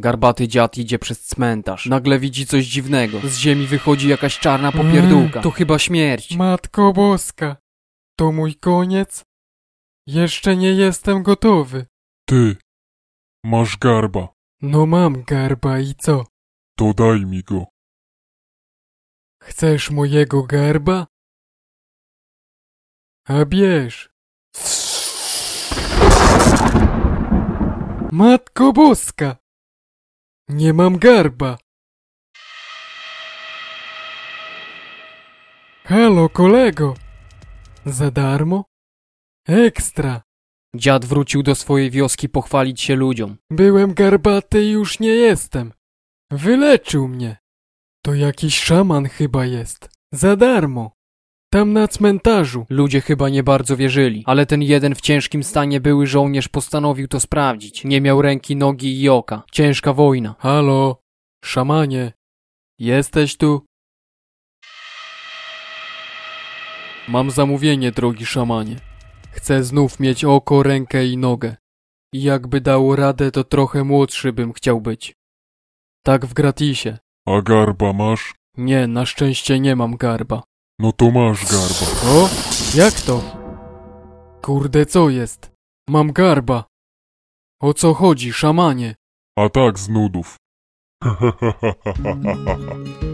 Garbaty dziad idzie przez cmentarz. Nagle widzi coś dziwnego. Z ziemi wychodzi jakaś czarna popierdółka. Mm. To chyba śmierć. Matko boska, to mój koniec? Jeszcze nie jestem gotowy. Ty, masz garba. No mam garba i co? To daj mi go. Chcesz mojego garba? A bierz. Matko Boska! Nie mam garba. Halo, kolego! Za darmo? Ekstra! Dziad wrócił do swojej wioski pochwalić się ludziom. Byłem garbaty i już nie jestem. Wyleczył mnie. To jakiś szaman chyba jest. Za darmo. Tam na cmentarzu. Ludzie chyba nie bardzo wierzyli, ale ten jeden w ciężkim stanie były żołnierz postanowił to sprawdzić. Nie miał ręki, nogi i oka. Ciężka wojna. Halo, szamanie, jesteś tu? Mam zamówienie, drogi szamanie. Chcę znów mieć oko, rękę i nogę. I jakby dało radę, to trochę młodszy bym chciał być. Tak w gratisie. A garba masz? Nie, na szczęście nie mam garba. No to masz garba. O? Jak to? Kurde, co jest? Mam garba. O co chodzi, szamanie? A tak z nudów.